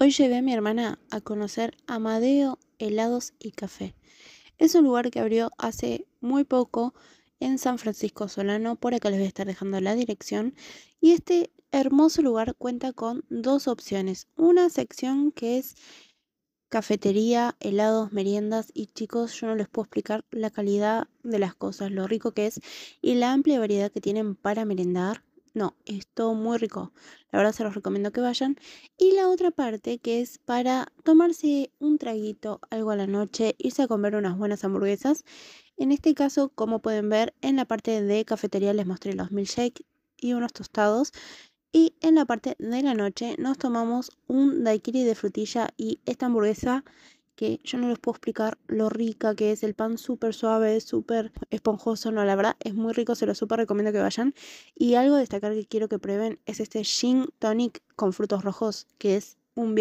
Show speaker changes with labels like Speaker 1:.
Speaker 1: Hoy llevé a mi hermana a conocer Amadeo Helados y Café. Es un lugar que abrió hace muy poco en San Francisco Solano, por acá les voy a estar dejando la dirección. Y este hermoso lugar cuenta con dos opciones. Una sección que es cafetería, helados, meriendas y chicos, yo no les puedo explicar la calidad de las cosas, lo rico que es y la amplia variedad que tienen para merendar. No, es muy rico. La verdad se los recomiendo que vayan. Y la otra parte que es para tomarse un traguito, algo a la noche, irse a comer unas buenas hamburguesas. En este caso, como pueden ver, en la parte de cafetería les mostré los milkshakes y unos tostados. Y en la parte de la noche nos tomamos un daiquiri de frutilla y esta hamburguesa que yo no les puedo explicar lo rica que es. El pan súper suave, súper esponjoso. No, la verdad es muy rico, se lo súper recomiendo que vayan. Y algo a destacar que quiero que prueben es este gin tonic con frutos rojos, que es